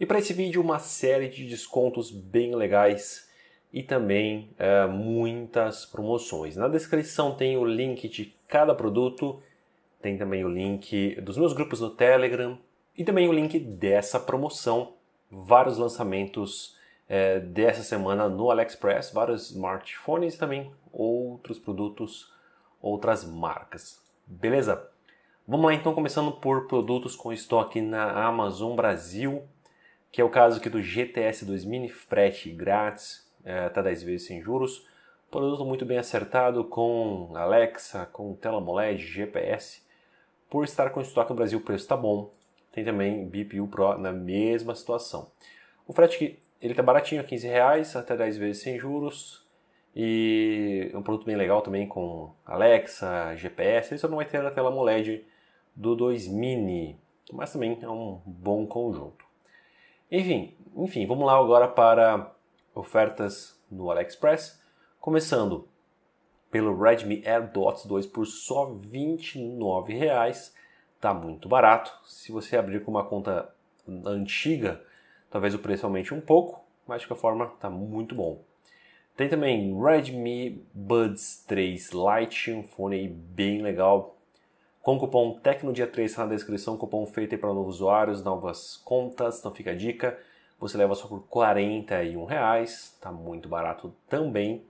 E para esse vídeo, uma série de descontos bem legais e também é, muitas promoções. Na descrição tem o link de cada produto, tem também o link dos meus grupos no Telegram e também o link dessa promoção. Vários lançamentos é, dessa semana no AliExpress, vários smartphones e também outros produtos, outras marcas. Beleza? Vamos lá então, começando por produtos com estoque na Amazon Brasil que é o caso aqui do GTS 2 Mini frete grátis, até 10 tá vezes sem juros. Produto muito bem acertado com Alexa, com tela AMOLED, GPS. Por estar com estoque no Brasil, o preço está bom. Tem também BPU Pro na mesma situação. O frete ele está baratinho, 15 reais, até 10 vezes sem juros. E é um produto bem legal também com Alexa, GPS. Ele só não vai ter a tela AMOLED do 2 Mini, mas também é um bom conjunto. Enfim, enfim, vamos lá agora para ofertas no AliExpress, começando pelo Redmi AirDots 2 por só R$ 29,00. Tá muito barato. Se você abrir com uma conta antiga, talvez o preço aumente um pouco, mas de qualquer forma tá muito bom. Tem também Redmi Buds 3 Lite, um fone bem legal, com o cupom TECNODIA3 está na descrição, cupom feito para novos usuários, novas contas, então fica a dica. Você leva só por R$ reais, tá muito barato também.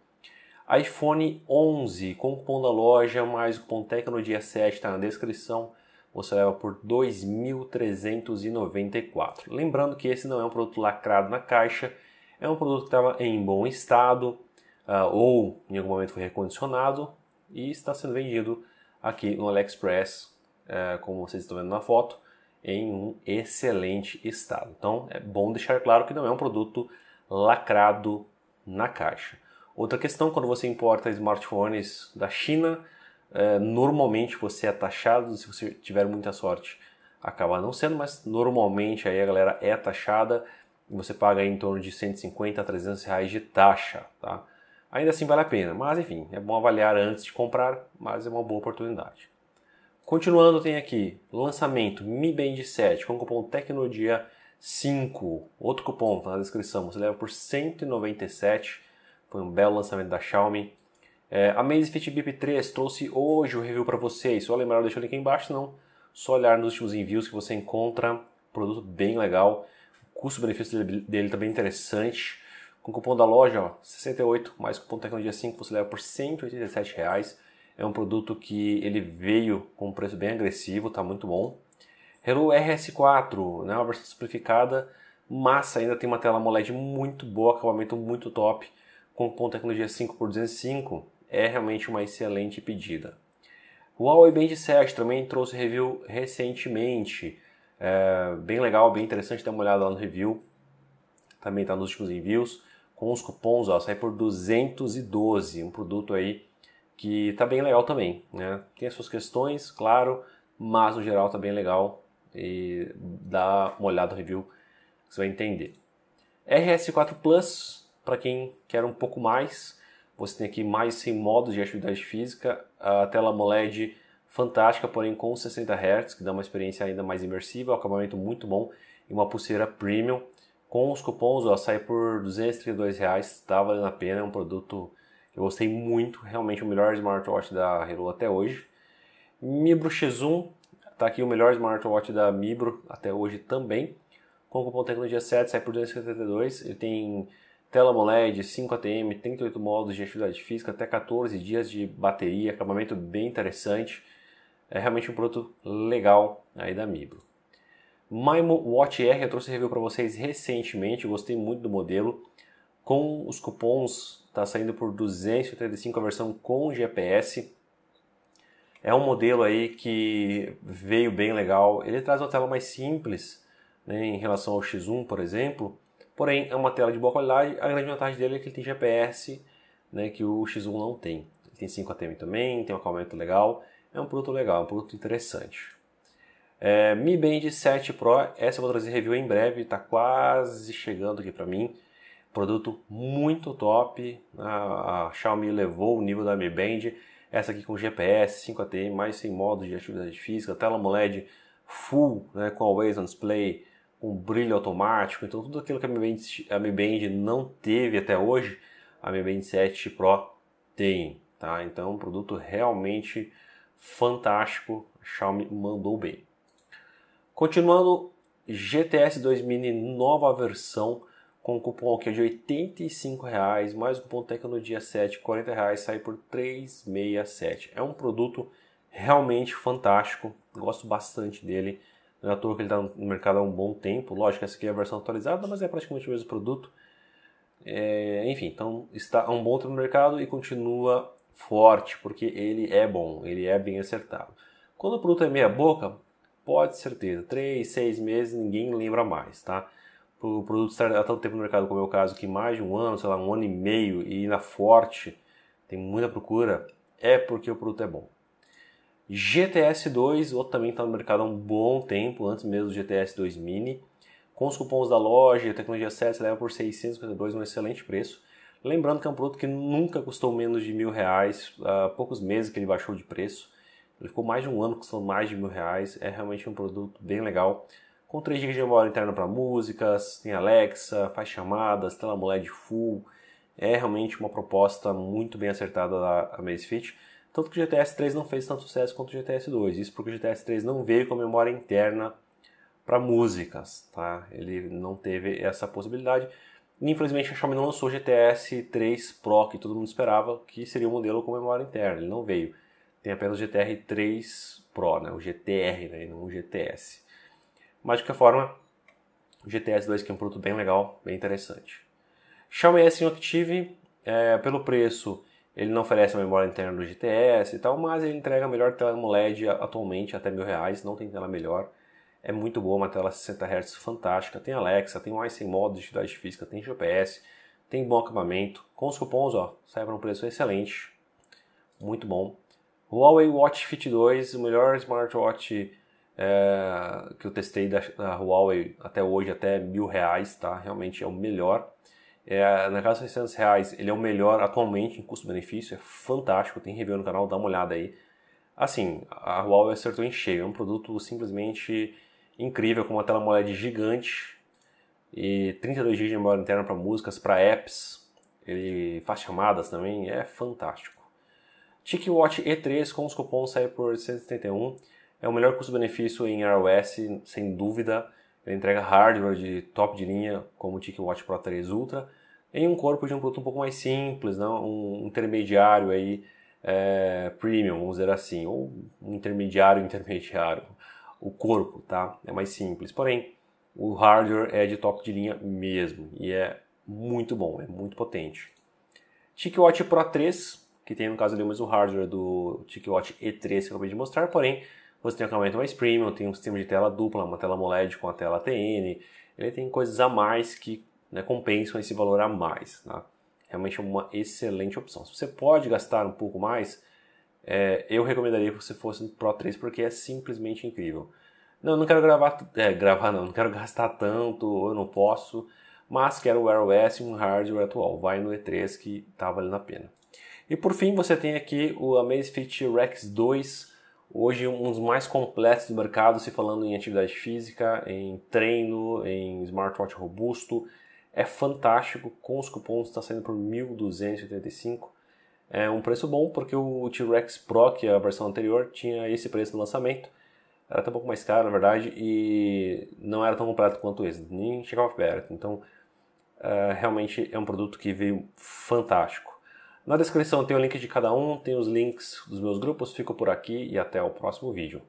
iPhone 11 com o cupom da loja mais o cupom TECNODIA7 está na descrição. Você leva por 2.394. Lembrando que esse não é um produto lacrado na caixa, é um produto que estava em bom estado uh, ou em algum momento foi recondicionado e está sendo vendido aqui no AliExpress, é, como vocês estão vendo na foto, em um excelente estado. Então é bom deixar claro que não é um produto lacrado na caixa. Outra questão, quando você importa smartphones da China, é, normalmente você é taxado, se você tiver muita sorte, acaba não sendo, mas normalmente aí a galera é taxada e você paga em torno de 150 a 300 reais de taxa, tá? Ainda assim vale a pena, mas enfim, é bom avaliar antes de comprar, mas é uma boa oportunidade. Continuando, tem aqui lançamento Mi Band 7 com cupom tecnodia 5. Outro cupom tá na descrição, você leva por 197. Foi um belo lançamento da Xiaomi. É, a Amazfit Bip 3 trouxe hoje o review para vocês. Só lembrar, deixa o link aí embaixo, não. Só olhar nos últimos envios que você encontra. Produto bem legal. O custo-benefício dele, dele tá interessante. Com o cupom da loja, ó, 68, mais cupom Tecnologia 5, você leva por 187 reais. É um produto que ele veio com um preço bem agressivo, tá muito bom. Hello RS4, né, uma versão simplificada, massa, ainda tem uma tela AMOLED muito boa, acabamento muito top. Com o cupom Tecnologia 5 por 205, é realmente uma excelente pedida. O Huawei Band 7 também trouxe review recentemente. É, bem legal, bem interessante, dá uma olhada lá no review. Também está nos últimos envios com os cupons, ó, sai por 212, um produto aí que tá bem legal também, né? Tem as suas questões, claro, mas no geral tá bem legal e dá uma olhada no review que você vai entender. RS4 Plus, para quem quer um pouco mais, você tem aqui mais 100 modos de atividade física, a tela AMOLED fantástica, porém com 60 Hz, que dá uma experiência ainda mais imersiva, um acabamento muito bom e uma pulseira premium com os cupons, sai por 232 reais, tá valendo a pena, é um produto que eu gostei muito, realmente o melhor smartwatch da Hero até hoje. Mibro X1, está aqui o melhor smartwatch da Mibro até hoje também. Com o cupom Tecnologia 7 sai por 272, ele tem tela AMOLED, 5 ATM, 38 modos de atividade física, até 14 dias de bateria, acabamento bem interessante. É realmente um produto legal aí da Mibro. Maimo Watch R, eu trouxe review para vocês recentemente, gostei muito do modelo. Com os cupons, está saindo por 285 a versão com GPS. É um modelo aí que veio bem legal. Ele traz uma tela mais simples né, em relação ao X1, por exemplo. Porém, é uma tela de boa qualidade. A grande vantagem dele é que ele tem GPS, né, que o X1 não tem. Ele tem 5 ATM também, tem um acalmamento legal. É um produto legal, é um produto interessante. É, Mi Band 7 Pro, essa eu vou trazer review em breve, está quase chegando aqui para mim. Produto muito top, a, a, Xiaomi levou o nível da Mi Band. Essa aqui com GPS, 5ATM, mais sem modos de atividade física, tela AMOLED full, né, com always on display, com brilho automático. Então tudo aquilo que a Mi Band, a Mi Band não teve até hoje, a Mi Band 7 Pro tem. Tá? Então um produto realmente fantástico, a Xiaomi mandou bem. Continuando, GTS 2000 nova versão com cupom aqui de 85 reais mais um cupom Tecno no dia 7, 40 reais sai por 3,67. É um produto realmente fantástico, gosto bastante dele. Não é à toa que ele está no mercado há um bom tempo. Lógico, essa aqui é a versão atualizada, mas é praticamente o mesmo produto. É, enfim, então está há um bom tempo no mercado e continua forte, porque ele é bom, ele é bem acertado. Quando o produto é meia boca, Pode certeza, três, seis meses, ninguém lembra mais, tá? O produto estar há tanto tempo no mercado, como é o caso, que mais de um ano, sei lá, um ano e meio, e na forte, tem muita procura, é porque o produto é bom. GTS 2, outro também está no mercado há um bom tempo, antes mesmo do GTS 2 Mini. Com os cupons da loja, tecnologia 7 leva por 652, um excelente preço. Lembrando que é um produto que nunca custou menos de mil reais, há poucos meses que ele baixou de preço. Ele ficou mais de um ano custando mais de mil reais. É realmente um produto bem legal. Com 3 GB de memória interna para músicas, tem Alexa, faz chamadas, tela AMOLED full. É realmente uma proposta muito bem acertada da Amazfit. Tanto que o GTS 3 não fez tanto sucesso quanto o GTS 2. Isso porque o GTS 3 não veio com memória interna para músicas, tá? Ele não teve essa possibilidade. infelizmente a Xiaomi não lançou o GTS 3 Pro que todo mundo esperava que seria o um modelo com memória interna. Ele não veio tem apenas o GTR 3 Pro, né? o GTR, né? não o GTS. Mas de qualquer forma, o GTS 2 que é um produto bem legal, bem interessante. Xiaomi S Inactive, é, pelo preço, ele não oferece a memória interna do GTS e tal, mas ele entrega a melhor tela AMOLED atualmente, até mil reais, não tem tela melhor. É muito boa, uma tela 60 Hz fantástica, tem Alexa, tem Wi-Fi modo de atividade física, tem GPS, tem bom acabamento. Com os cupons, ó, sai para um preço excelente, muito bom. Huawei Watch Fit 2, o melhor smartwatch é, que eu testei da, da, Huawei até hoje, até mil reais, tá? Realmente é o melhor. É, na casa de 600 reais, ele é o melhor atualmente em custo-benefício, é fantástico, tem review no canal, dá uma olhada aí. Assim, a Huawei acertou em cheio, é um produto simplesmente incrível, com uma tela AMOLED gigante e 32 GB de memória interna para músicas, para apps, ele faz chamadas também, é fantástico. TicWatch E3 com os cupons sai por 171. É o melhor custo-benefício em iOS, sem dúvida. Ele entrega hardware de top de linha, como o TicWatch Pro 3 Ultra, em um corpo de um produto um pouco mais simples, não? um intermediário aí, é, premium, vamos dizer assim, ou um intermediário intermediário. O corpo, tá? É mais simples. Porém, o hardware é de top de linha mesmo e é muito bom, é muito potente. TicWatch Pro 3 que tem no caso ali o mesmo hardware do TicWatch E3 que eu acabei de mostrar, porém você tem um acabamento mais premium, tem um sistema de tela dupla, uma tela AMOLED com a tela TN, ele tem coisas a mais que né, compensam esse valor a mais. Tá? Realmente é uma excelente opção. Se você pode gastar um pouco mais, é, eu recomendaria que você fosse no Pro 3 porque é simplesmente incrível. Não, não quero gravar, é, gravar não, não quero gastar tanto, eu não posso, mas quero o Wear OS e um hardware atual. Vai no E3 que tá valendo a pena. E por fim, você tem aqui o Amazfit Rex 2, hoje um dos mais completos do mercado, se falando em atividade física, em treino, em smartwatch robusto. É fantástico, com os cupons está saindo por 1.285. É um preço bom porque o T-Rex Pro, que é a versão anterior, tinha esse preço no lançamento. Era até um pouco mais caro, na verdade, e não era tão completo quanto esse, nem chegava perto. Então, é, realmente é um produto que veio fantástico. Na descrição tem o link de cada um, tem os links dos meus grupos, fico por aqui e até o próximo vídeo.